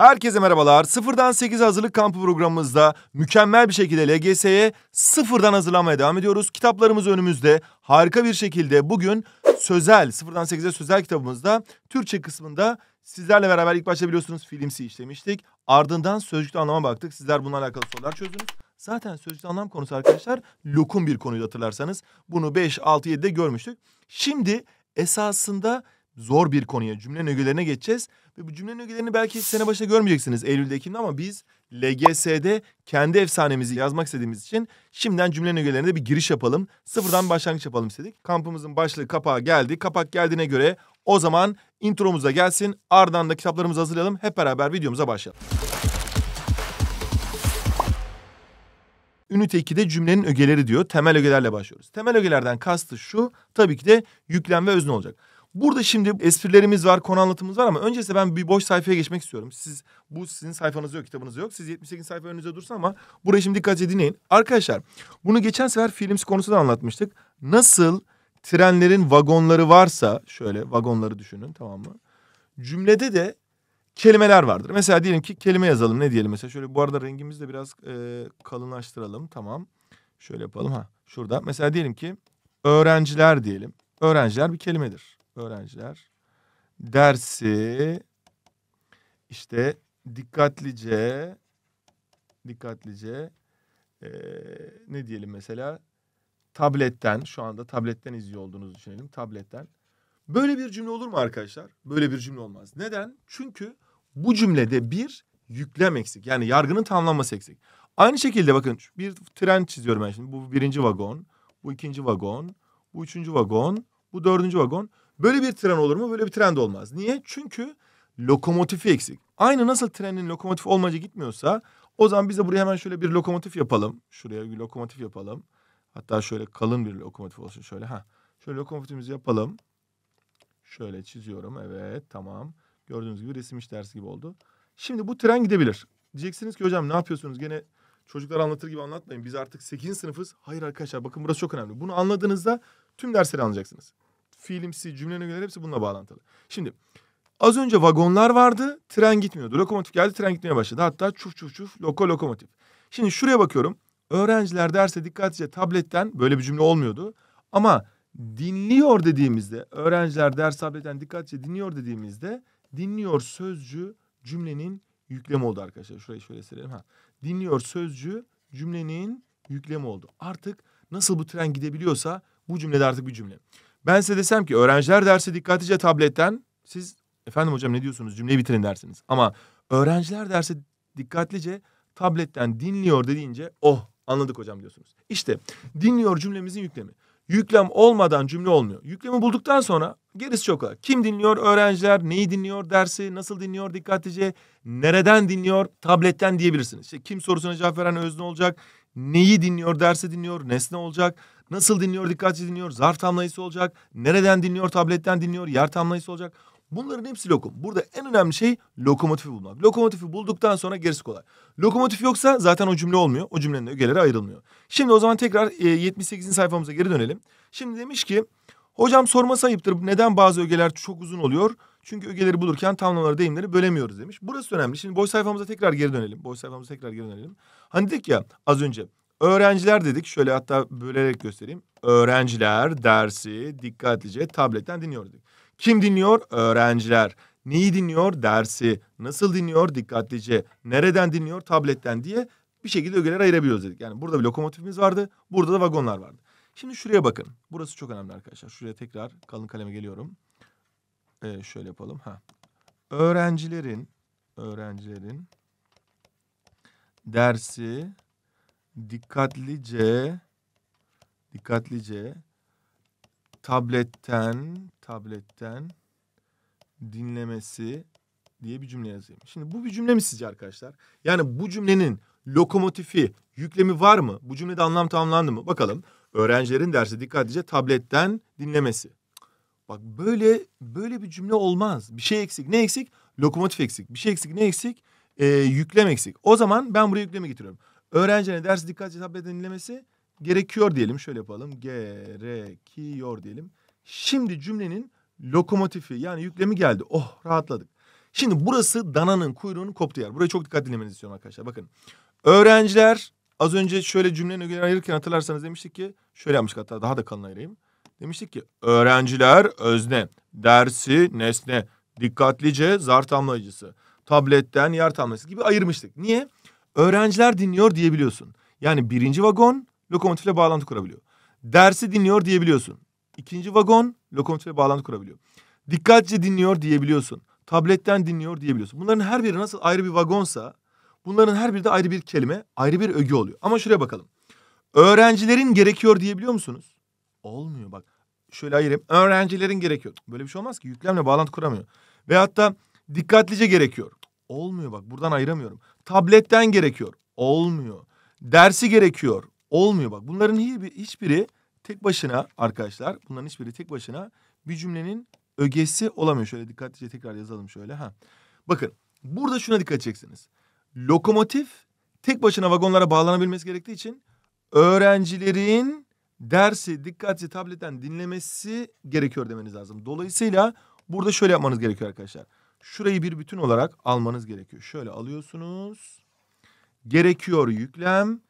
Herkese merhabalar. Sıfırdan 8 hazırlık kampı programımızda mükemmel bir şekilde LGS'ye sıfırdan hazırlanmaya devam ediyoruz. Kitaplarımız önümüzde. Harika bir şekilde bugün sözel, sıfırdan 8'e sözel kitabımızda Türkçe kısmında sizlerle beraber ilk başta biliyorsunuz filmsi işlemiştik. Ardından sözcükte anlama baktık. Sizler bununla alakalı sorular çözdünüz. Zaten sözcükte anlam konusu arkadaşlar lokum bir konuydu hatırlarsanız. Bunu 5, 6, 7'de görmüştük. Şimdi esasında zor bir konuya cümle ögelerine geçeceğiz. Ve bu cümle ögelerini belki sene başta görmeyeceksiniz Eylül'de Ekim'de ama biz LGS'de kendi efsanemizi yazmak istediğimiz için şimdiden cümle ögelerine de bir giriş yapalım. Sıfırdan başlangıç yapalım istedik. Kampımızın başlığı kapağı geldi. Kapak geldiğine göre o zaman intro'muza gelsin. Ardından da kitaplarımızı hazırlayalım. Hep beraber videomuza başlayalım. Ünite 2'de cümlenin ögeleri diyor. Temel ögelerle başlıyoruz. Temel ögelerden kastı şu. Tabii ki de yüklen ve özne olacak. Burada şimdi esprilerimiz var, konu anlatımımız var ama öncesi ben bir boş sayfaya geçmek istiyorum. Siz bu sizin sayfanız yok, kitabınız yok. Siz 78 sayfa önünüze dursun ama burayı şimdi dikkatli dinleyin. Arkadaşlar bunu geçen sefer films konusu da anlatmıştık. Nasıl trenlerin vagonları varsa şöyle vagonları düşünün tamam mı? Cümlede de kelimeler vardır. Mesela diyelim ki kelime yazalım ne diyelim mesela şöyle bu arada rengimizi de biraz e, kalınlaştıralım tamam. Şöyle yapalım ha şurada mesela diyelim ki öğrenciler diyelim. Öğrenciler bir kelimedir öğrenciler dersi işte dikkatlice dikkatlice e, ne diyelim mesela tabletten şu anda tabletten izliyor olduğunuzu düşünelim tabletten. Böyle bir cümle olur mu arkadaşlar? Böyle bir cümle olmaz. Neden? Çünkü bu cümlede bir yüklem eksik. Yani yargının tamamlanması eksik. Aynı şekilde bakın bir tren çiziyorum ben şimdi. Bu birinci vagon, bu ikinci vagon, bu üçüncü vagon, bu dördüncü vagon. Böyle bir tren olur mu? Böyle bir tren de olmaz. Niye? Çünkü lokomotifi eksik. Aynı nasıl trenin lokomotifi olmaca gitmiyorsa o zaman biz de buraya hemen şöyle bir lokomotif yapalım. Şuraya bir lokomotif yapalım. Hatta şöyle kalın bir lokomotif olsun şöyle. ha. Şöyle lokomotifimizi yapalım. Şöyle çiziyorum. Evet tamam. Gördüğünüz gibi resim iş dersi gibi oldu. Şimdi bu tren gidebilir. Diyeceksiniz ki hocam ne yapıyorsunuz? Gene çocuklar anlatır gibi anlatmayın. Biz artık 8. sınıfız. Hayır arkadaşlar bakın burası çok önemli. Bunu anladığınızda tüm dersleri anlayacaksınız fiilimsi, cümlenin ögeleri hepsi bununla bağlantılı. Şimdi az önce vagonlar vardı, tren gitmiyordu. Lokomotif geldi, tren gitmeye başladı. Hatta çuf çuf çuf, loko lokomotif. Şimdi şuraya bakıyorum. Öğrenciler derse dikkatlice tabletten böyle bir cümle olmuyordu. Ama dinliyor dediğimizde, öğrenciler ders tabletten dikkatlice dinliyor dediğimizde dinliyor sözcü cümlenin yüklemi oldu arkadaşlar. Şurayı şöyle silelim. Ha. Dinliyor sözcü cümlenin yüklemi oldu. Artık nasıl bu tren gidebiliyorsa bu cümlede artık bir cümle. Ben size desem ki öğrenciler dersi dikkatlice tabletten siz efendim hocam ne diyorsunuz cümleyi bitirin dersiniz. Ama öğrenciler dersi dikkatlice tabletten dinliyor dediğince oh anladık hocam diyorsunuz. İşte dinliyor cümlemizin yüklemi. Yüklem olmadan cümle olmuyor. Yüklemi bulduktan sonra gerisi çok kolay. Kim dinliyor? Öğrenciler. Neyi dinliyor? Dersi nasıl dinliyor? Dikkatlice. Nereden dinliyor? Tabletten diyebilirsiniz. İşte kim sorusuna cevap veren özne olacak. Neyi dinliyor? Dersi dinliyor. Nesne olacak Nasıl dinliyor, dikkatli dinliyor, zarf tamlayısı olacak, nereden dinliyor, tabletten dinliyor, yer tamlayısı olacak. Bunların hepsi lokum. Burada en önemli şey lokomotifi bulmak. Lokomotifi bulduktan sonra gerisi kolay. Lokomotif yoksa zaten o cümle olmuyor. O cümlenin ögeleri ayrılmıyor. Şimdi o zaman tekrar e, 78. sayfamıza geri dönelim. Şimdi demiş ki hocam sorma ayıptır. Neden bazı ögeler çok uzun oluyor? Çünkü ögeleri bulurken tamlamaları, deyimleri bölemiyoruz demiş. Burası önemli. Şimdi boş sayfamıza tekrar geri dönelim. Boş sayfamıza tekrar geri dönelim. Hani dedik ya az önce Öğrenciler dedik. Şöyle hatta bölerek göstereyim. Öğrenciler dersi dikkatlice tabletten dinliyor dedik. Kim dinliyor? Öğrenciler. Neyi dinliyor? Dersi. Nasıl dinliyor? Dikkatlice. Nereden dinliyor? Tabletten diye bir şekilde ögeler ayırabiliyoruz dedik. Yani burada bir lokomotifimiz vardı. Burada da vagonlar vardı. Şimdi şuraya bakın. Burası çok önemli arkadaşlar. Şuraya tekrar kalın kaleme geliyorum. Ee, şöyle yapalım. Ha. Öğrencilerin öğrencilerin dersi dikkatlice dikkatlice tabletten tabletten dinlemesi diye bir cümle yazayım. Şimdi bu bir cümle mi sizce arkadaşlar? Yani bu cümlenin lokomotifi, yüklemi var mı? Bu cümlede anlam tamamlandı mı? Bakalım. Öğrencilerin dersi dikkatlice tabletten dinlemesi. Bak böyle böyle bir cümle olmaz. Bir şey eksik. Ne eksik? Lokomotif eksik. Bir şey eksik. Ne eksik? Ee, yüklem eksik. O zaman ben buraya yüklemi getiriyorum öğrencinin ders dikkatli tablet dinlemesi gerekiyor diyelim. Şöyle yapalım. Gerekiyor diyelim. Şimdi cümlenin lokomotifi yani yüklemi geldi. Oh rahatladık. Şimdi burası dananın kuyruğunun koptu yer. Buraya çok dikkat dinlemenizi istiyorum arkadaşlar. Bakın. Öğrenciler az önce şöyle cümleyi ayırırken hatırlarsanız demiştik ki şöyle yapmıştık hatta daha da kalın ayırayım. Demiştik ki öğrenciler özne, dersi nesne, dikkatlice zar tamlayıcısı, tabletten yer tamlayıcısı gibi ayırmıştık. Niye? Öğrenciler dinliyor diyebiliyorsun. Yani birinci vagon lokomotifle bağlantı kurabiliyor. Dersi dinliyor diyebiliyorsun. İkinci vagon lokomotifle bağlantı kurabiliyor. Dikkatli dinliyor diyebiliyorsun. Tabletten dinliyor diyebiliyorsun. Bunların her biri nasıl ayrı bir vagonsa bunların her biri de ayrı bir kelime, ayrı bir öge oluyor. Ama şuraya bakalım. Öğrencilerin gerekiyor diyebiliyor musunuz? Olmuyor bak. Şöyle ayırayım. Öğrencilerin gerekiyor. Böyle bir şey olmaz ki. Yüklemle bağlantı kuramıyor. Ve hatta dikkatlice gerekiyor. Olmuyor bak buradan ayıramıyorum. Tabletten gerekiyor. Olmuyor. Dersi gerekiyor. Olmuyor bak. Bunların hiçbiri tek başına arkadaşlar bunların hiçbiri tek başına bir cümlenin ögesi olamıyor. Şöyle dikkatlice tekrar yazalım şöyle. ha. Bakın burada şuna dikkat edeceksiniz. Lokomotif tek başına vagonlara bağlanabilmesi gerektiği için öğrencilerin dersi dikkatli tabletten dinlemesi gerekiyor demeniz lazım. Dolayısıyla burada şöyle yapmanız gerekiyor arkadaşlar. Şurayı bir bütün olarak almanız gerekiyor. Şöyle alıyorsunuz. Gerekiyor yüklem.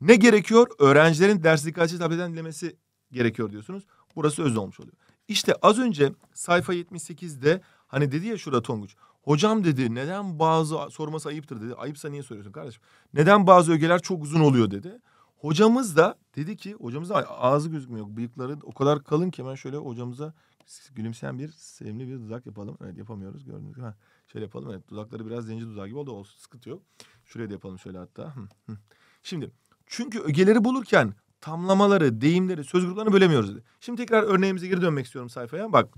Ne gerekiyor? Öğrencilerin ders dikkatçi tabletten dinlemesi gerekiyor diyorsunuz. Burası öz olmuş oluyor. İşte az önce sayfa 78'de hani dedi ya şurada Tonguç. Hocam dedi neden bazı sorması ayıptır dedi. Ayıpsa niye soruyorsun kardeşim? Neden bazı ögeler çok uzun oluyor dedi. Hocamız da dedi ki hocamız da ağzı gözükmüyor. Bıyıkları o kadar kalın ki hemen şöyle hocamıza gülümseyen bir sevimli bir dudak yapalım. Evet yapamıyoruz gördüğünüz gibi. Ha, şöyle yapalım. Evet dudakları biraz zenci dudağı gibi oldu. Olsun sıkıntı yok. Şuraya da yapalım şöyle hatta. Şimdi çünkü ögeleri bulurken tamlamaları, deyimleri, söz gruplarını bölemiyoruz. Dedi. Şimdi tekrar örneğimize geri dönmek istiyorum sayfaya. Bak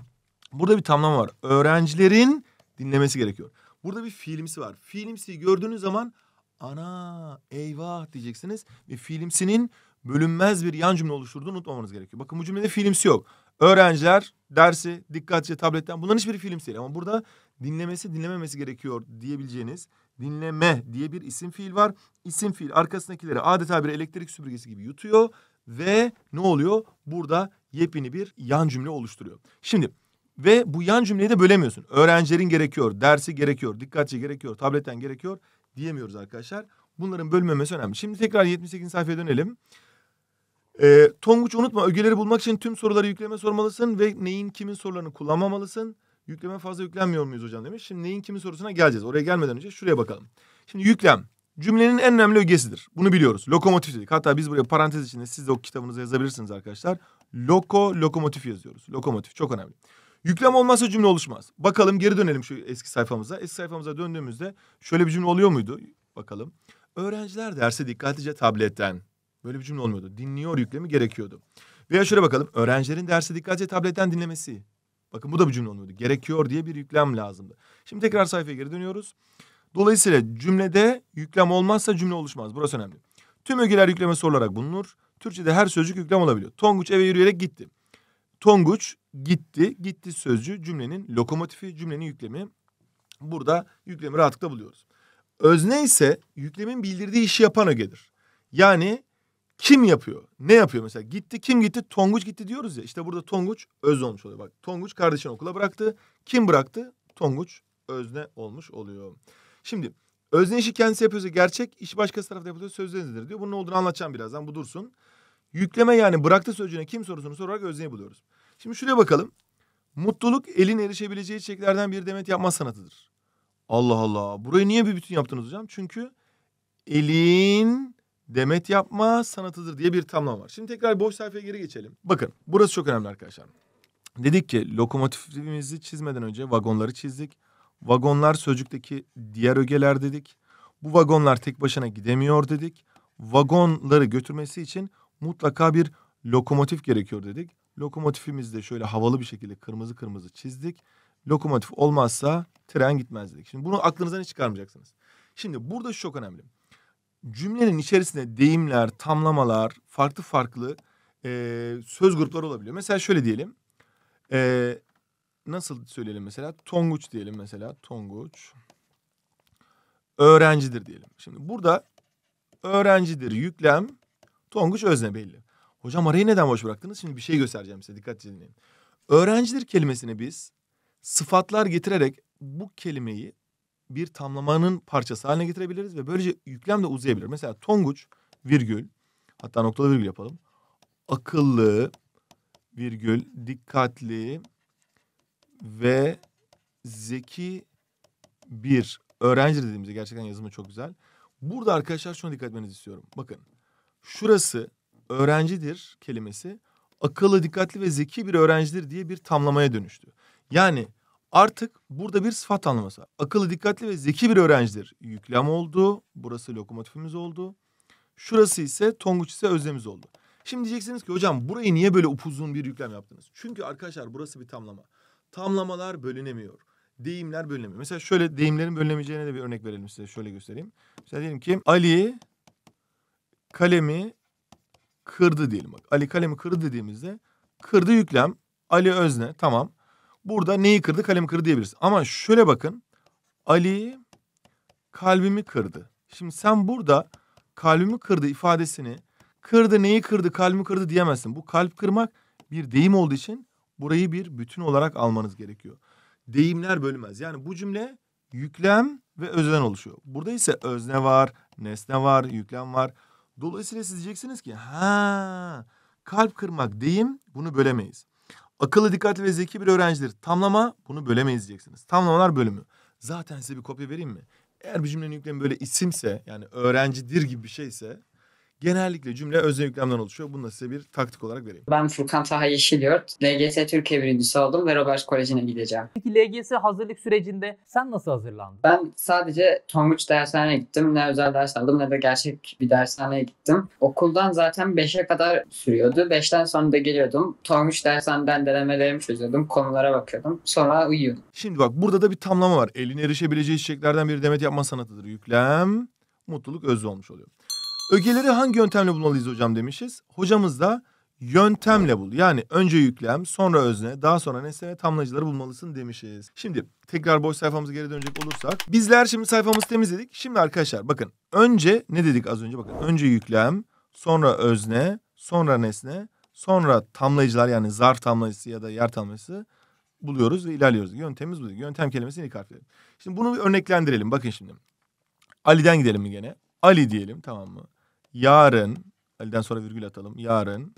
burada bir tamlama var. Öğrencilerin dinlemesi gerekiyor. Burada bir fiilimsi var. Fiilimsiyi gördüğünüz zaman ana eyvah diyeceksiniz. Ve fiilimsinin bölünmez bir yan cümle oluşturduğunu unutmamanız gerekiyor. Bakın bu cümlede fiilimsi yok. Öğrenciler dersi dikkatlice tabletten bunların hiçbiri film değil ama burada dinlemesi dinlememesi gerekiyor diyebileceğiniz dinleme diye bir isim fiil var. İsim fiil arkasındakileri adeta bir elektrik süpürgesi gibi yutuyor ve ne oluyor? Burada yepyeni bir yan cümle oluşturuyor. Şimdi ve bu yan cümleyi de bölemiyorsun. Öğrencilerin gerekiyor, dersi gerekiyor, dikkatçi gerekiyor, tabletten gerekiyor diyemiyoruz arkadaşlar. Bunların bölmemesi önemli. Şimdi tekrar 78. sayfaya dönelim. E, Tonguç unutma ögeleri bulmak için tüm soruları yükleme sormalısın ve neyin kimin sorularını kullanmamalısın. Yükleme fazla yüklenmiyor muyuz hocam demiş. Şimdi neyin kimin sorusuna geleceğiz. Oraya gelmeden önce şuraya bakalım. Şimdi yüklem cümlenin en önemli ögesidir. Bunu biliyoruz. Lokomotif dedik. Hatta biz buraya parantez içinde siz de o kitabınıza yazabilirsiniz arkadaşlar. Loko, lokomotif yazıyoruz. Lokomotif çok önemli. Yüklem olmazsa cümle oluşmaz. Bakalım geri dönelim şu eski sayfamıza. Eski sayfamıza döndüğümüzde şöyle bir cümle oluyor muydu? Bakalım. Öğrenciler derse dikkatlice tabletten, Böyle bir cümle olmuyordu. Dinliyor yüklemi gerekiyordu. Veya şöyle bakalım. Öğrencilerin dersi dikkatle tabletten dinlemesi. Bakın bu da bir cümle olmuyordu. Gerekiyor diye bir yüklem lazımdı. Şimdi tekrar sayfaya geri dönüyoruz. Dolayısıyla cümlede yüklem olmazsa cümle oluşmaz. Burası önemli. Tüm ögeler yükleme sorularak bulunur. Türkçe'de her sözcük yüklem olabiliyor. Tonguç eve yürüyerek gitti. Tonguç gitti, gitti sözcü cümlenin lokomotifi, cümlenin yüklemi. Burada yüklemi rahatlıkla buluyoruz. Özne ise yüklemin bildirdiği işi yapan ögedir. Yani kim yapıyor? Ne yapıyor mesela? Gitti kim gitti? Tonguç gitti diyoruz ya. İşte burada Tonguç öz olmuş oluyor. Bak Tonguç kardeşini okula bıraktı. Kim bıraktı? Tonguç özne olmuş oluyor. Şimdi özne işi kendisi yapıyorsa gerçek, iş başkası tarafta yapılıyor sözlerinizdir diyor. Bunun ne olduğunu anlatacağım birazdan bu dursun. Yükleme yani bıraktı sözcüğüne kim sorusunu sorarak özneyi buluyoruz. Şimdi şuraya bakalım. Mutluluk elin erişebileceği çiçeklerden bir demet yapma sanatıdır. Allah Allah. Burayı niye bir bütün yaptınız hocam? Çünkü elin demet yapma sanatıdır diye bir tamlam var. Şimdi tekrar boş sayfaya geri geçelim. Bakın burası çok önemli arkadaşlar. Dedik ki lokomotifimizi çizmeden önce vagonları çizdik. Vagonlar sözcükteki diğer ögeler dedik. Bu vagonlar tek başına gidemiyor dedik. Vagonları götürmesi için mutlaka bir lokomotif gerekiyor dedik. Lokomotifimizi de şöyle havalı bir şekilde kırmızı kırmızı çizdik. Lokomotif olmazsa tren gitmez dedik. Şimdi bunu aklınızdan hiç çıkarmayacaksınız. Şimdi burada şu çok önemli cümlenin içerisinde deyimler, tamlamalar, farklı farklı e, söz grupları olabiliyor. Mesela şöyle diyelim. E, nasıl söyleyelim mesela? Tonguç diyelim mesela. Tonguç. Öğrencidir diyelim. Şimdi burada öğrencidir yüklem. Tonguç özne belli. Hocam arayı neden boş bıraktınız? Şimdi bir şey göstereceğim size. dikkat edin. Öğrencidir kelimesini biz sıfatlar getirerek bu kelimeyi bir tamlamanın parçası haline getirebiliriz ve böylece yüklem de uzayabilir. Mesela Tonguç virgül hatta noktalı virgül yapalım. Akıllı virgül dikkatli ve zeki bir öğrenci dediğimizde gerçekten yazımı çok güzel. Burada arkadaşlar şuna dikkat etmenizi istiyorum. Bakın şurası öğrencidir kelimesi akıllı, dikkatli ve zeki bir öğrencidir diye bir tamlamaya dönüştü. Yani Artık burada bir sıfat anlaması. Akıllı, dikkatli ve zeki bir öğrencidir. Yüklem oldu. Burası lokomotifimiz oldu. Şurası ise Tonguç ise özlemiz oldu. Şimdi diyeceksiniz ki hocam burayı niye böyle upuzun bir yüklem yaptınız? Çünkü arkadaşlar burası bir tamlama. Tamlamalar bölünemiyor. Deyimler bölünemiyor. Mesela şöyle deyimlerin bölünemeyeceğine de bir örnek verelim size. Şöyle göstereyim. Mesela diyelim ki Ali kalemi kırdı diyelim. Ali kalemi kırdı dediğimizde kırdı yüklem Ali özne tamam. Burada neyi kırdı? Kalemi kırdı diyebiliriz. Ama şöyle bakın. Ali kalbimi kırdı. Şimdi sen burada kalbimi kırdı ifadesini kırdı neyi kırdı kalbimi kırdı diyemezsin. Bu kalp kırmak bir deyim olduğu için burayı bir bütün olarak almanız gerekiyor. Deyimler bölünmez. Yani bu cümle yüklem ve özden oluşuyor. Burada ise özne var, nesne var, yüklem var. Dolayısıyla siz diyeceksiniz ki ha kalp kırmak deyim bunu bölemeyiz. Akıllı, dikkatli ve zeki bir öğrencidir. Tamlama bunu bölemeyiz diyeceksiniz. Tamlamalar bölümü. Zaten size bir kopya vereyim mi? Eğer bir cümlenin yüklemi böyle isimse yani öğrencidir gibi bir şeyse Genellikle cümle özne yüklemden oluşuyor. Bunu da size bir taktik olarak vereyim. Ben Furkan Taha Yeşilyurt. LGS Türkiye birincisi oldum ve Robert Koleji'ne gideceğim. Peki LGS hazırlık sürecinde sen nasıl hazırlandın? Ben sadece Tonguç dershaneye gittim. Ne özel ders aldım ne de gerçek bir dershaneye gittim. Okuldan zaten 5'e kadar sürüyordu. 5'ten sonra da geliyordum. Tonguç dershaneden denemelerimi çözüyordum. Konulara bakıyordum. Sonra uyuyordum. Şimdi bak burada da bir tamlama var. Elin erişebileceği çiçeklerden biri demet yapma sanatıdır. Yüklem mutluluk özü olmuş oluyor. Ögeleri hangi yöntemle bulmalıyız hocam demişiz. Hocamız da yöntemle bul. Yani önce yüklem, sonra özne, daha sonra nesne ve tamlacıları bulmalısın demişiz. Şimdi tekrar boş sayfamıza geri dönecek olursak. Bizler şimdi sayfamızı temizledik. Şimdi arkadaşlar bakın önce ne dedik az önce bakın. Önce yüklem, sonra özne, sonra nesne, sonra tamlayıcılar yani zarf tamlayıcısı ya da yer tamlayıcısı buluyoruz ve ilerliyoruz. Yöntemimiz bu. Yöntem kelimesini ilk harfleri. Şimdi bunu bir örneklendirelim. Bakın şimdi. Ali'den gidelim mi gene? Ali diyelim tamam mı? yarın Ali'den sonra virgül atalım. Yarın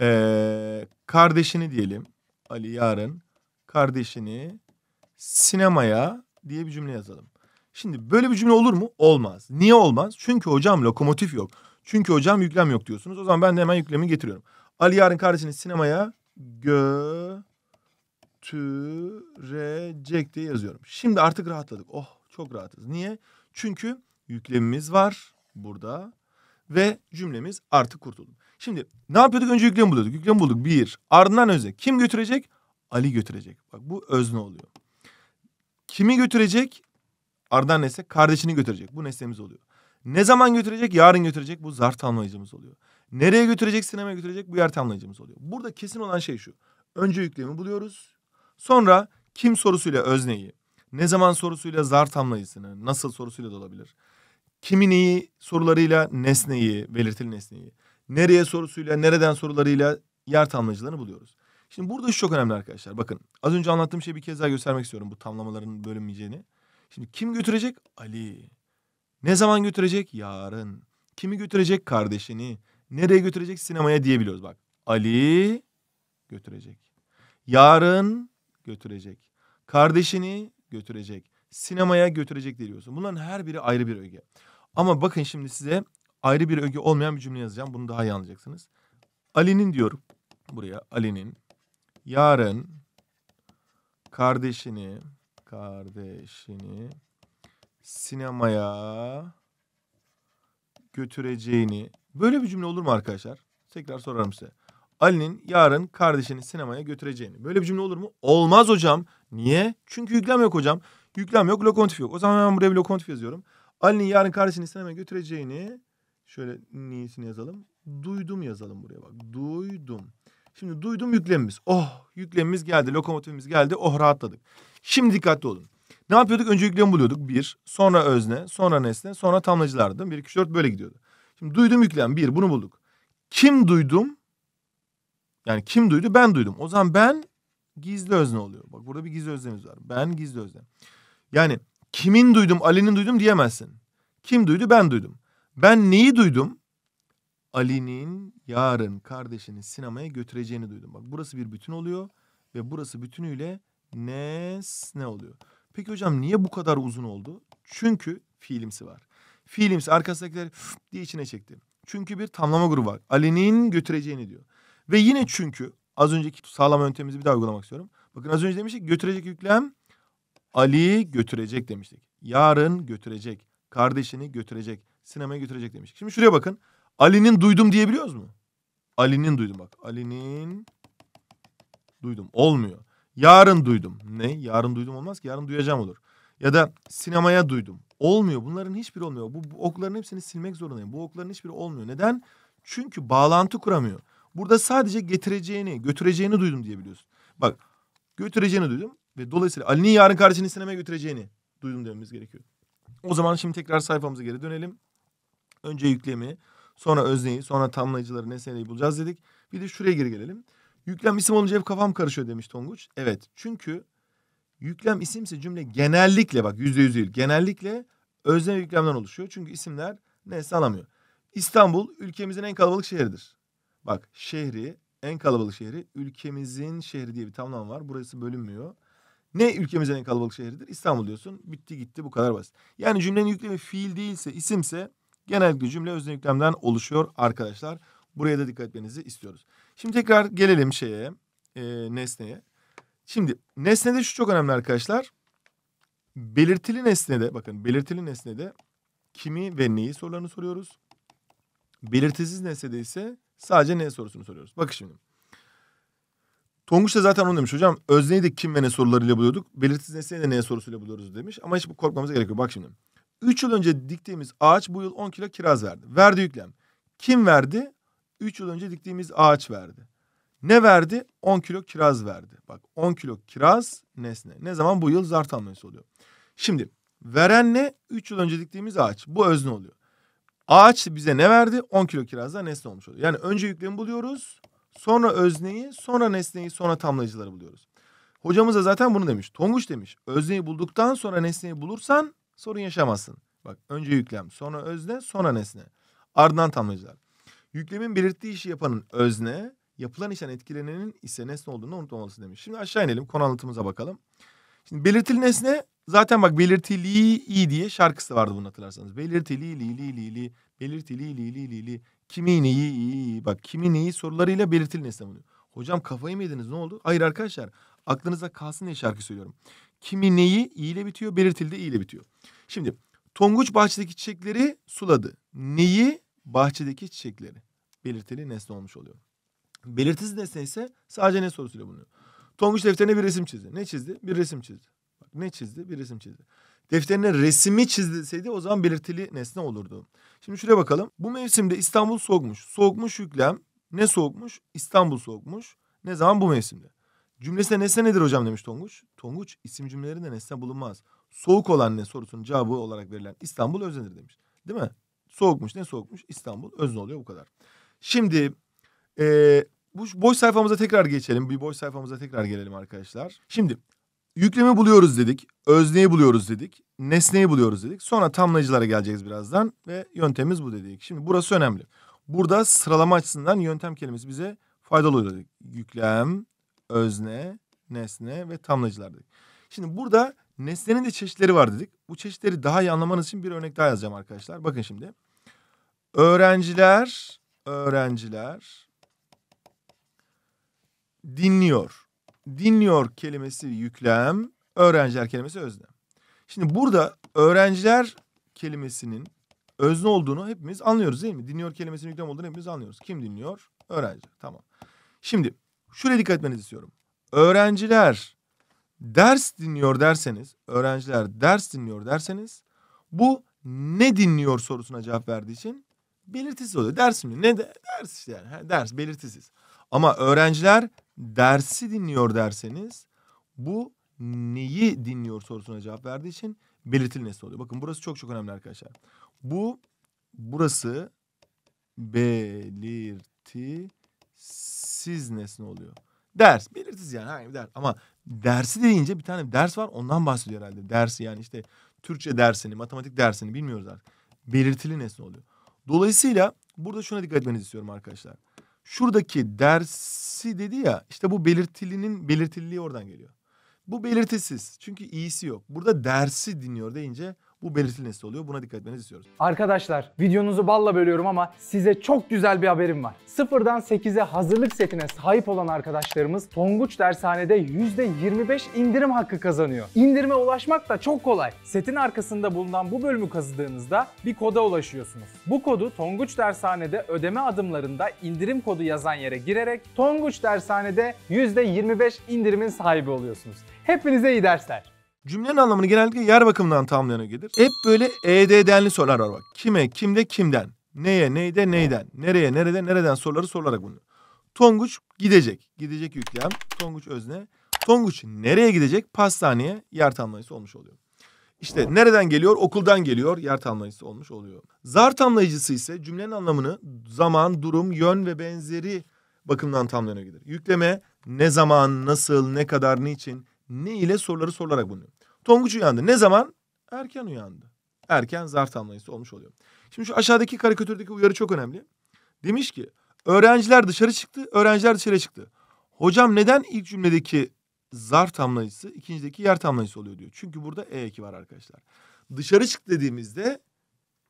ee, kardeşini diyelim. Ali yarın kardeşini sinemaya diye bir cümle yazalım. Şimdi böyle bir cümle olur mu? Olmaz. Niye olmaz? Çünkü hocam lokomotif yok. Çünkü hocam yüklem yok diyorsunuz. O zaman ben de hemen yüklemi getiriyorum. Ali yarın kardeşini sinemaya götürecek diye yazıyorum. Şimdi artık rahatladık. Oh çok rahatız. Niye? Çünkü yüklemimiz var burada ve cümlemiz artık kurtuldu. Şimdi ne yapıyorduk? Önce yüklem buluyorduk. Yüklem bulduk. Bir. Ardından özne. Kim götürecek? Ali götürecek. Bak bu özne oluyor. Kimi götürecek? Ardından nesne. Kardeşini götürecek. Bu nesnemiz oluyor. Ne zaman götürecek? Yarın götürecek. Bu zar tamlayıcımız oluyor. Nereye götürecek? Sinemaya götürecek. Bu yer tamlayıcımız oluyor. Burada kesin olan şey şu. Önce yüklemi buluyoruz. Sonra kim sorusuyla özneyi, ne zaman sorusuyla zar tamlayısını, nasıl sorusuyla da olabilir. Kimin iyi sorularıyla nesneyi, belirtili nesneyi, nereye sorusuyla, nereden sorularıyla yer tamlayıcılarını buluyoruz. Şimdi burada şu çok önemli arkadaşlar. Bakın az önce anlattığım şeyi bir kez daha göstermek istiyorum bu tamlamaların bölünmeyeceğini. Şimdi kim götürecek? Ali. Ne zaman götürecek? Yarın. Kimi götürecek? Kardeşini. Nereye götürecek? Sinemaya diyebiliyoruz bak. Ali götürecek. Yarın götürecek. Kardeşini götürecek. Sinemaya götürecek diyorsun. Bunların her biri ayrı bir öge. Ama bakın şimdi size ayrı bir öge olmayan bir cümle yazacağım. Bunu daha iyi anlayacaksınız. Ali'nin diyorum. Buraya Ali'nin yarın kardeşini kardeşini sinemaya götüreceğini böyle bir cümle olur mu arkadaşlar? Tekrar sorarım size. Ali'nin yarın kardeşini sinemaya götüreceğini. Böyle bir cümle olur mu? Olmaz hocam. Niye? Çünkü yüklem yok hocam. Yüklem yok, lokontif yok. O zaman ben buraya bir lokontif yazıyorum. Ali'nin yarın kardeşini sinemaya götüreceğini şöyle niyesini yazalım. Duydum yazalım buraya bak. Duydum. Şimdi duydum yüklemimiz. Oh yüklemimiz geldi. Lokomotifimiz geldi. Oh rahatladık. Şimdi dikkatli olun. Ne yapıyorduk? Önce yüklem buluyorduk. Bir. Sonra özne. Sonra nesne. Sonra tamlacılar. Değil Bir, iki, üç, dört böyle gidiyordu. Şimdi duydum yüklem. Bir. Bunu bulduk. Kim duydum? Yani kim duydu? Ben duydum. O zaman ben gizli özne oluyor. Bak burada bir gizli özlemiz var. Ben gizli özne. Yani kimin duydum, Ali'nin duydum diyemezsin. Kim duydu? Ben duydum. Ben neyi duydum? Ali'nin yarın kardeşini sinemaya götüreceğini duydum. Bak burası bir bütün oluyor ve burası bütünüyle nesne oluyor. Peki hocam niye bu kadar uzun oldu? Çünkü fiilimsi var. Fiilimsi arkasındakiler diye içine çekti. Çünkü bir tamlama grubu var. Ali'nin götüreceğini diyor. Ve yine çünkü az önceki sağlam yöntemimizi bir daha uygulamak istiyorum. Bakın az önce demiştik götürecek yüklem Ali'yi götürecek demiştik. Yarın götürecek. Kardeşini götürecek. Sinemaya götürecek demiştik. Şimdi şuraya bakın. Ali'nin duydum diyebiliyoruz mu? Ali'nin duydum bak. Ali'nin duydum. Olmuyor. Yarın duydum. Ne? Yarın duydum olmaz ki. Yarın duyacağım olur. Ya da sinemaya duydum. Olmuyor. Bunların hiçbiri olmuyor. Bu, bu okların hepsini silmek zorundayım. Bu okların hiçbiri olmuyor. Neden? Çünkü bağlantı kuramıyor. Burada sadece getireceğini, götüreceğini duydum diyebiliyorsun. Bak götüreceğini duydum ve dolayısıyla Ali'nin yarın kardeşini sinemaya götüreceğini duydum dememiz gerekiyor. O zaman şimdi tekrar sayfamıza geri dönelim. Önce yüklemi, sonra özneyi, sonra tamlayıcıları, nesneyi bulacağız dedik. Bir de şuraya geri gelelim. Yüklem isim olunca hep kafam karışıyor demiş Tonguç. Evet çünkü yüklem isimse cümle genellikle bak yüzde yüz değil genellikle özne yüklemden oluşuyor. Çünkü isimler nesne alamıyor. İstanbul ülkemizin en kalabalık şehridir. Bak şehri en kalabalık şehri ülkemizin şehri diye bir tamlam var. Burası bölünmüyor. Ne ülkemizin en kalabalık şehridir? İstanbul diyorsun. Bitti gitti bu kadar basit. Yani cümlenin yüklemi fiil değilse isimse genellikle cümle özne yüklemden oluşuyor arkadaşlar. Buraya da dikkat etmenizi istiyoruz. Şimdi tekrar gelelim şeye e, nesneye. Şimdi nesnede şu çok önemli arkadaşlar. Belirtili nesnede bakın belirtili nesnede kimi ve neyi sorularını soruyoruz. Belirtisiz nesnede ise sadece ne sorusunu soruyoruz. Bakın şimdi. Tonguç da zaten onu demiş hocam. Özneyi de kim ve ne sorularıyla buluyorduk. Belirsiz nesneyi de ne sorusuyla buluyoruz demiş. Ama hiç korkmamıza gerek yok. Bak şimdi. Üç yıl önce diktiğimiz ağaç bu yıl on kilo kiraz verdi. Verdi yüklem. Kim verdi? Üç yıl önce diktiğimiz ağaç verdi. Ne verdi? 10 kilo kiraz verdi. Bak 10 kilo kiraz nesne. Ne zaman bu yıl zar tanesi oluyor. Şimdi veren ne? 3 yıl önce diktiğimiz ağaç. Bu özne oluyor. Ağaç bize ne verdi? 10 kilo kirazla nesne olmuş oluyor. Yani önce yüklemi buluyoruz sonra özneyi, sonra nesneyi, sonra tamlayıcıları buluyoruz. Hocamız da zaten bunu demiş. Tonguç demiş. Özneyi bulduktan sonra nesneyi bulursan sorun yaşamazsın. Bak önce yüklem, sonra özne, sonra nesne. Ardından tamlayıcılar. Yüklemin belirttiği işi yapanın özne, yapılan işten etkilenenin ise nesne olduğunu unutmamalısın demiş. Şimdi aşağı inelim konu anlatımıza bakalım. Şimdi belirtili nesne zaten bak belirtili iyi diye şarkısı vardı bunu hatırlarsanız. Belirtili li li li li belirtili li li li li kimi neyi bak kimi neyi sorularıyla belirtili nesne bulunuyor. Hocam kafayı mı yediniz ne oldu? Hayır arkadaşlar aklınıza kalsın diye şarkı söylüyorum. Kimi neyi i ile bitiyor belirtili de i ile bitiyor. Şimdi tonguç bahçedeki çiçekleri suladı. Neyi bahçedeki çiçekleri belirtili nesne olmuş oluyor. Belirtisiz nesne ise sadece ne sorusuyla bulunuyor. Tonguç defterine bir resim çizdi. Ne çizdi? Bir resim çizdi. Bak ne çizdi? Bir resim çizdi defterine resmi çizilseydi o zaman belirtili nesne olurdu. Şimdi şuraya bakalım. Bu mevsimde İstanbul soğukmuş. Soğukmuş yüklem. Ne soğukmuş? İstanbul soğukmuş. Ne zaman bu mevsimde? Cümlesinde nesne nedir hocam demiş Tonguç. Tonguç isim cümlelerinde nesne bulunmaz. Soğuk olan ne sorusunun cevabı olarak verilen İstanbul öznedir demiş. Değil mi? Soğukmuş ne soğukmuş? İstanbul özne oluyor bu kadar. Şimdi e, bu boş sayfamıza tekrar geçelim. Bir boş sayfamıza tekrar gelelim arkadaşlar. Şimdi yüklemi buluyoruz dedik, özneyi buluyoruz dedik, nesneyi buluyoruz dedik. Sonra tamlayıcılara geleceğiz birazdan ve yöntemimiz bu dedik. Şimdi burası önemli. Burada sıralama açısından yöntem kelimesi bize faydalı oluyor dedik. Yüklem, özne, nesne ve tamlayıcılar dedik. Şimdi burada nesnenin de çeşitleri var dedik. Bu çeşitleri daha iyi anlamanız için bir örnek daha yazacağım arkadaşlar. Bakın şimdi. Öğrenciler, öğrenciler dinliyor dinliyor kelimesi yüklem, öğrenciler kelimesi özne. Şimdi burada öğrenciler kelimesinin özne olduğunu hepimiz anlıyoruz değil mi? Dinliyor kelimesinin yüklem olduğunu hepimiz anlıyoruz. Kim dinliyor? Öğrenci. Tamam. Şimdi şuraya dikkat etmenizi istiyorum. Öğrenciler ders dinliyor derseniz, öğrenciler ders dinliyor derseniz bu ne dinliyor sorusuna cevap verdiği için belirtisiz oluyor. Ders mi? Ne de, ders işte yani. ders belirtisiz. Ama öğrenciler dersi dinliyor derseniz bu neyi dinliyor sorusuna cevap verdiği için belirtili nesne oluyor. Bakın burası çok çok önemli arkadaşlar. Bu burası belirtisiz nesne oluyor. Ders belirtisiz yani hangi bir ders ama dersi deyince bir tane ders var ondan bahsediyor herhalde. Dersi yani işte Türkçe dersini, matematik dersini bilmiyoruz artık. Belirtili nesne oluyor. Dolayısıyla burada şuna dikkat etmenizi istiyorum arkadaşlar şuradaki dersi dedi ya işte bu belirtilinin belirtililiği oradan geliyor. Bu belirtisiz çünkü iyisi yok. Burada dersi dinliyor deyince bu belirtilmesi oluyor. Buna dikkat etmenizi istiyoruz. Arkadaşlar videonuzu balla bölüyorum ama size çok güzel bir haberim var. Sıfırdan 8'e hazırlık setine sahip olan arkadaşlarımız Tonguç Dershane'de %25 indirim hakkı kazanıyor. İndirime ulaşmak da çok kolay. Setin arkasında bulunan bu bölümü kazıdığınızda bir koda ulaşıyorsunuz. Bu kodu Tonguç Dershane'de ödeme adımlarında indirim kodu yazan yere girerek Tonguç Dershane'de %25 indirimin sahibi oluyorsunuz. Hepinize iyi dersler. Cümlenin anlamını genellikle yer bakımından tamamlayana gelir. Hep böyle ED'denli sorular var Kime, kimde, kimden. Neye, neyde, neyden. Nereye, nerede, nereden soruları sorularak bunu. Tonguç gidecek. Gidecek yüklem. Tonguç özne. Tonguç nereye gidecek? Pastaneye yer tamlayısı olmuş oluyor. İşte nereden geliyor? Okuldan geliyor. Yer tamlayıcısı olmuş oluyor. Zar tamlayıcısı ise cümlenin anlamını zaman, durum, yön ve benzeri bakımından tamlayana gelir. Yükleme ne zaman, nasıl, ne kadar, niçin, ne ile soruları sorularak bulunuyor. Tonguç uyandı. Ne zaman? Erken uyandı. Erken zarf tamlayısı olmuş oluyor. Şimdi şu aşağıdaki karikatürdeki uyarı çok önemli. Demiş ki öğrenciler dışarı çıktı, öğrenciler dışarı çıktı. Hocam neden ilk cümledeki zarf tamlayısı ikincideki yer tamlayısı oluyor diyor. Çünkü burada e eki var arkadaşlar. Dışarı çık dediğimizde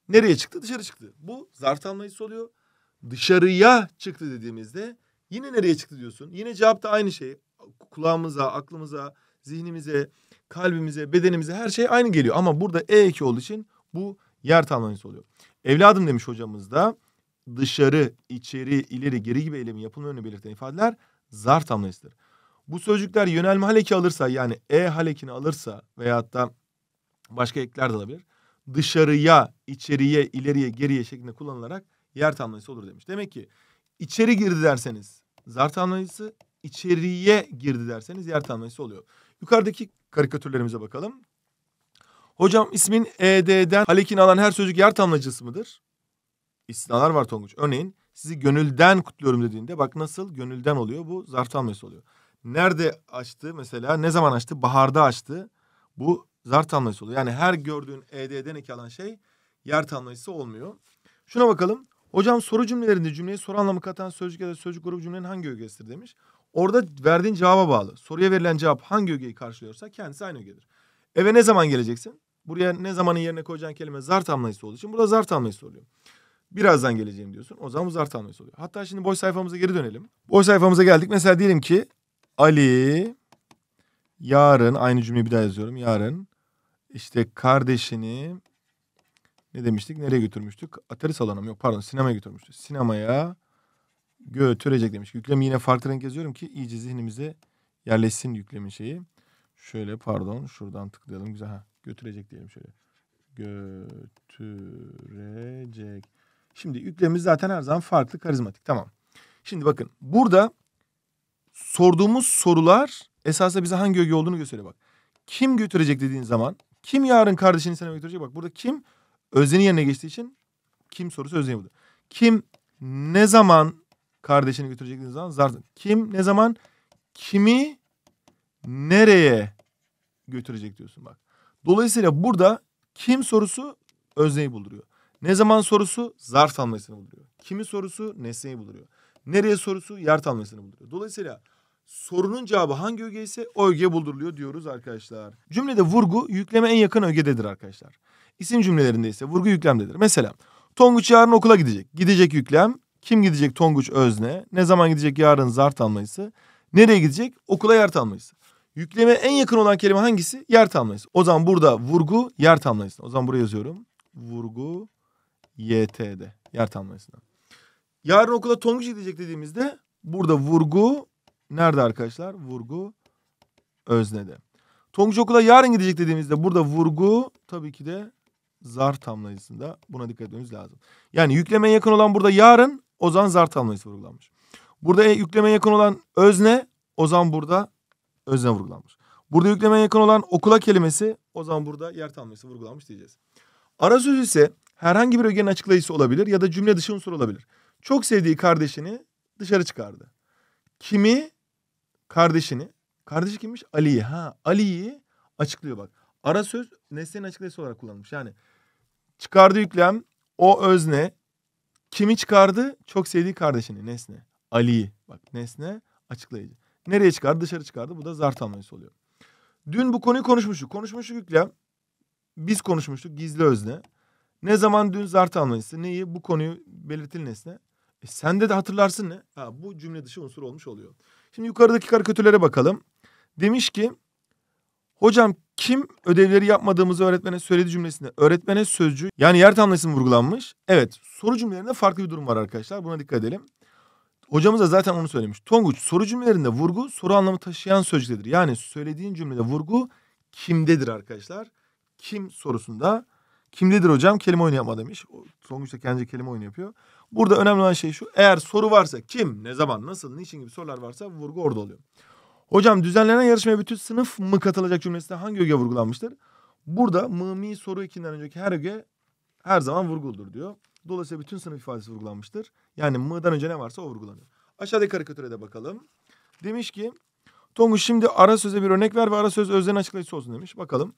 nereye çıktı? Dışarı çıktı. Bu zarf tamlayısı oluyor. Dışarıya çıktı dediğimizde yine nereye çıktı diyorsun? Yine cevapta aynı şey. Kulağımıza, aklımıza, zihnimize, kalbimize, bedenimize her şey aynı geliyor. Ama burada E eki olduğu için bu yer tamlaması oluyor. Evladım demiş hocamız da dışarı, içeri, ileri, geri gibi eylemin yapılma önünü belirten ifadeler zar tamlayısıdır. Bu sözcükler yönelme haleki alırsa yani E halekini alırsa veyahut da başka ekler de olabilir. Dışarıya, içeriye, ileriye, geriye şeklinde kullanılarak yer tamlayısı olur demiş. Demek ki içeri girdi derseniz zar tamlayısı, içeriye girdi derseniz yer tamlayısı oluyor. Yukarıdaki karikatürlerimize bakalım. Hocam ismin ED'den Halekin alan her sözcük yer tamlacısı mıdır? İstinalar var Tonguç. Örneğin sizi gönülden kutluyorum dediğinde bak nasıl gönülden oluyor bu zarf tamlası oluyor. Nerede açtı mesela ne zaman açtı? Baharda açtı. Bu zar tamlayısı oluyor. Yani her gördüğün ED'den iki alan şey yer tamlayısı olmuyor. Şuna bakalım. Hocam soru cümlelerinde cümleyi soru anlamı katan sözcük ya da sözcük grubu cümlenin hangi ögesidir demiş. Orada verdiğin cevaba bağlı. Soruya verilen cevap hangi ögeyi karşılıyorsa kendisi aynı ögedir. Eve ne zaman geleceksin? Buraya ne zamanın yerine koyacağın kelime zar tamlayısı olduğu için burada zar tamlayısı soruyor. Birazdan geleceğim diyorsun. O zaman bu zar tamlayısı oluyor. Hatta şimdi boş sayfamıza geri dönelim. Boş sayfamıza geldik. Mesela diyelim ki Ali yarın aynı cümleyi bir daha yazıyorum. Yarın işte kardeşini ne demiştik? Nereye götürmüştük? Atari salonu mu? Yok pardon sinemaya götürmüştük. Sinemaya götürecek demiş. Yüklemi yine farklı renk yazıyorum ki iyice zihnimize yerleşsin yüklemin şeyi. Şöyle pardon şuradan tıklayalım. Güzel ha götürecek diyelim şöyle. Götürecek. Şimdi yüklemimiz zaten her zaman farklı karizmatik tamam. Şimdi bakın burada sorduğumuz sorular esasında bize hangi öge olduğunu gösteriyor bak. Kim götürecek dediğin zaman kim yarın kardeşini sana götürecek bak burada kim Özden'in yerine geçtiği için kim sorusu Özden'e buldu. Kim ne zaman kardeşini götüreceğiniz zaman zar. Kim ne zaman kimi nereye götürecek diyorsun bak. Dolayısıyla burada kim sorusu özneyi bulduruyor. Ne zaman sorusu zarf hamlesini bulduruyor. Kimi sorusu nesneyi bulduruyor. Nereye sorusu yer hamlesini bulduruyor. Dolayısıyla sorunun cevabı hangi öge ise o öge bulduruluyor diyoruz arkadaşlar. Cümlede vurgu yükleme en yakın ögededir arkadaşlar. İsim cümlelerinde ise vurgu yüklemdedir. Mesela Tonguç yarın okula gidecek. Gidecek yüklem kim gidecek Tonguç Özne? Ne zaman gidecek yarın Zartan Mayısı? Nereye gidecek? Okula yer Mayısı. Yükleme en yakın olan kelime hangisi? Yer tamlayısı. O zaman burada vurgu yer tamlayısı. O zaman buraya yazıyorum. Vurgu YTD. Yer tamlayısına. Yarın okula Tonguç gidecek dediğimizde burada vurgu nerede arkadaşlar? Vurgu öznede. Tonguç okula yarın gidecek dediğimizde burada vurgu tabii ki de zar tamlayısında. Buna dikkat etmemiz lazım. Yani yüklemeye yakın olan burada yarın Ozan zaman zar vurgulanmış. Burada yüklemeye yakın olan özne Ozan burada özne vurgulanmış. Burada yüklemeye yakın olan okula kelimesi Ozan burada yer tanımlayıcısı vurgulanmış diyeceğiz. Ara söz ise herhangi bir ögenin açıklayıcısı olabilir ya da cümle dışı unsur olabilir. Çok sevdiği kardeşini dışarı çıkardı. Kimi? Kardeşini. Kardeşi kimmiş? Ali'yi. Ha Ali'yi açıklıyor bak. Ara söz nesnenin açıklayıcısı olarak kullanılmış. Yani çıkardığı yüklem o özne Kimi çıkardı? Çok sevdiği kardeşini Nesne. Ali'yi. Bak Nesne açıklayıcı. Nereye çıkardı? Dışarı çıkardı. Bu da zar tamlayısı oluyor. Dün bu konuyu konuşmuştuk. Konuşmuştuk yüklem. Biz konuşmuştuk gizli özne. Ne zaman dün zar tamlayısı neyi bu konuyu belirtil nesne. E sen de de hatırlarsın ne? Ha, bu cümle dışı unsur olmuş oluyor. Şimdi yukarıdaki karikatürlere bakalım. Demiş ki hocam kim ödevleri yapmadığımızı öğretmene söyledi cümlesinde öğretmene sözcü yani yer tanımlasını vurgulanmış. Evet soru cümlelerinde farklı bir durum var arkadaşlar buna dikkat edelim. Hocamız da zaten onu söylemiş. Tonguç soru cümlelerinde vurgu soru anlamı taşıyan sözcüktedir. Yani söylediğin cümlede vurgu kimdedir arkadaşlar? Kim sorusunda kimdedir hocam kelime oyunu yapma demiş. Tonguç da kendi kelime oyunu yapıyor. Burada önemli olan şey şu eğer soru varsa kim, ne zaman, nasıl, niçin gibi sorular varsa vurgu orada oluyor. Hocam düzenlenen yarışmaya bütün sınıf mı katılacak cümlesinde hangi öge vurgulanmıştır? Burada mı soru ikinden önceki her öge her zaman vurguldur diyor. Dolayısıyla bütün sınıf ifadesi vurgulanmıştır. Yani mı'dan önce ne varsa o vurgulanıyor. Aşağıdaki karikatüre de bakalım. Demiş ki Tonguç şimdi ara söze bir örnek ver ve ara söz özden açıklayıcısı olsun demiş. Bakalım.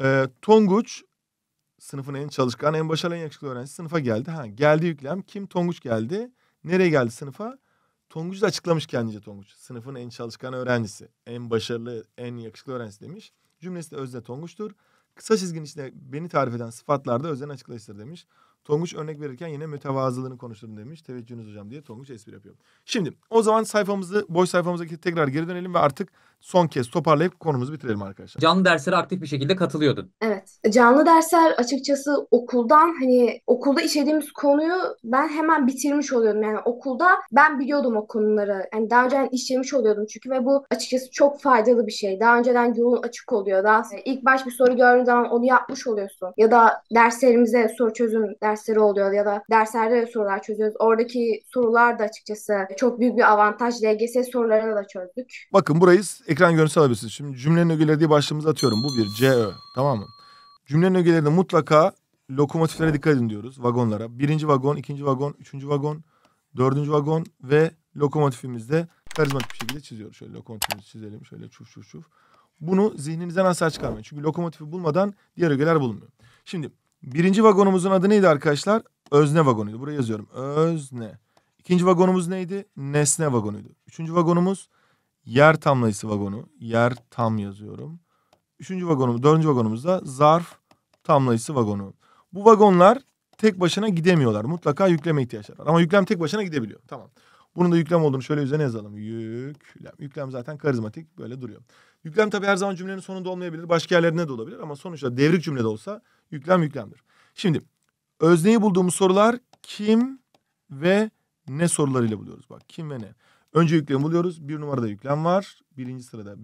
Ee, Tonguç sınıfın en çalışkan, en başarılı, en yakışıklı öğrencisi sınıfa geldi. Ha, geldi yüklem. Kim? Tonguç geldi. Nereye geldi sınıfa? Tonguç da açıklamış kendince Tonguç. Sınıfın en çalışkan öğrencisi, en başarılı, en yakışıklı öğrencisi demiş. Cümlesi de Özde Tonguç'tur. Kısa çizginin içinde beni tarif eden sıfatlar da Özden açıklayıştır demiş. Tonguç örnek verirken yine mütevazılığını konuşturun demiş. Teveccühünüz hocam diye Tonguç espri yapıyor. Şimdi o zaman sayfamızı, boş sayfamızdaki tekrar geri dönelim ve artık son kez toparlayıp konumuzu bitirelim arkadaşlar. Canlı derslere aktif bir şekilde katılıyordun. Evet. Canlı dersler açıkçası okuldan hani okulda işlediğimiz konuyu ben hemen bitirmiş oluyordum. Yani okulda ben biliyordum o konuları. Yani daha önceden işlemiş oluyordum çünkü ve bu açıkçası çok faydalı bir şey. Daha önceden yolun açık oluyor. Daha ilk baş bir soru gördüğün zaman onu yapmış oluyorsun. Ya da derslerimize soru çözüm dersleri oluyor ya da derslerde de sorular çözüyoruz. Oradaki sorular da açıkçası çok büyük bir avantaj. LGS sorularını da çözdük. Bakın burayı ekran görüntüsü alabilirsiniz. Şimdi cümlenin ögeleri diye başlığımızı atıyorum. Bu bir CÖ tamam mı? Cümlenin ögelerinde mutlaka lokomotiflere dikkat edin diyoruz vagonlara. Birinci vagon, ikinci vagon, üçüncü vagon, dördüncü vagon ve lokomotifimizde karizmatik bir şekilde çiziyoruz. Şöyle lokomotifimizi çizelim şöyle çuf çuf çuf. Bunu zihninizden asla çıkarmayın. Çünkü lokomotifi bulmadan diğer ögeler bulunmuyor. Şimdi birinci vagonumuzun adı neydi arkadaşlar? Özne vagonuydu. Buraya yazıyorum. Özne. İkinci vagonumuz neydi? Nesne vagonuydu. Üçüncü vagonumuz yer tamlayısı vagonu. Yer tam yazıyorum. Üçüncü vagonumuz, dördüncü vagonumuzda zarf tamlayısı vagonu. Bu vagonlar tek başına gidemiyorlar. Mutlaka yükleme ihtiyaçları var. Ama yüklem tek başına gidebiliyor. Tamam. Bunun da yüklem olduğunu şöyle üzerine yazalım. Yüklem. Yüklem zaten karizmatik böyle duruyor. Yüklem tabii her zaman cümlenin sonunda olmayabilir. Başka yerlerinde de olabilir ama sonuçta devrik cümlede olsa yüklem yüklemdir. Şimdi özneyi bulduğumuz sorular kim ve ne sorularıyla buluyoruz. Bak kim ve ne. Önce yüklem buluyoruz. Bir numarada yüklem var. Birinci sırada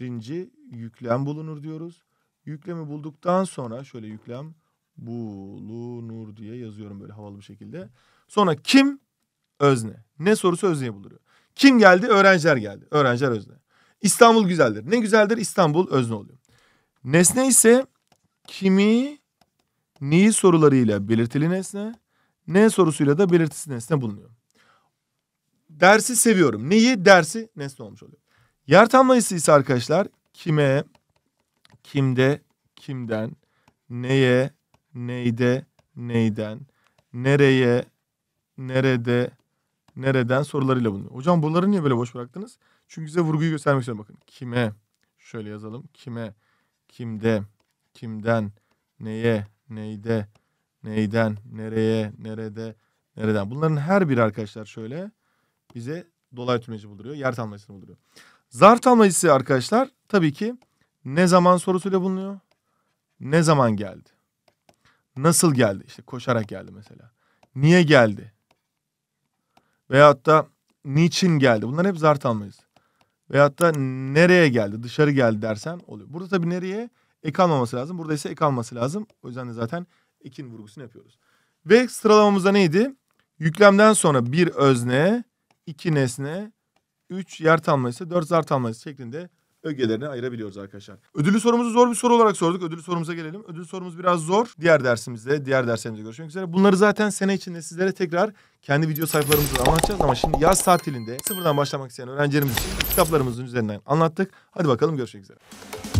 Birinci yüklem bulunur diyoruz. Yüklemi bulduktan sonra şöyle yüklem bulunur diye yazıyorum böyle havalı bir şekilde. Sonra kim? Özne. Ne sorusu özneye bulunuyor. Kim geldi? Öğrenciler geldi. Öğrenciler özne. İstanbul güzeldir. Ne güzeldir? İstanbul özne oluyor. Nesne ise kimi, niyi sorularıyla belirtili nesne, ne sorusuyla da belirtisi nesne bulunuyor dersi seviyorum. Neyi? Dersi nesne olmuş oluyor. Yer tamlayısı ise arkadaşlar kime, kimde, kimden, neye, neyde, neyden, nereye, nerede, nereden sorularıyla bulunuyor. Hocam bunları niye böyle boş bıraktınız? Çünkü size vurguyu göstermek istiyorum bakın. Kime, şöyle yazalım. Kime, kimde, kimden, neye, neyde, neyden, nereye, nerede, nereden. Bunların her biri arkadaşlar şöyle bize dolay tümleci bulduruyor. Yer tamlacısını bulduruyor. Zar tamlacısı arkadaşlar tabii ki ne zaman sorusuyla bulunuyor? Ne zaman geldi? Nasıl geldi? İşte koşarak geldi mesela. Niye geldi? Veyahut da niçin geldi? Bunlar hep zar tamlacısı. Veyahut da nereye geldi? Dışarı geldi dersen oluyor. Burada tabii nereye? Ek alması lazım. Burada ise ek alması lazım. O yüzden de zaten ekin vurgusunu yapıyoruz. Ve sıralamamızda neydi? Yüklemden sonra bir özne, 2 nesne, 3 yer tanımlayısı, 4 zar tanımlayısı şeklinde ögelerine ayırabiliyoruz arkadaşlar. Ödüllü sorumuzu zor bir soru olarak sorduk. Ödüllü sorumuza gelelim. Ödül sorumuz biraz zor. Diğer dersimizde, diğer derslerimizde görüşmek üzere. Bunları zaten sene içinde sizlere tekrar kendi video sayfalarımızda anlatacağız ama şimdi yaz tatilinde sıfırdan başlamak isteyen öğrencilerimiz için kitaplarımızın üzerinden anlattık. Hadi bakalım görüşmek üzere.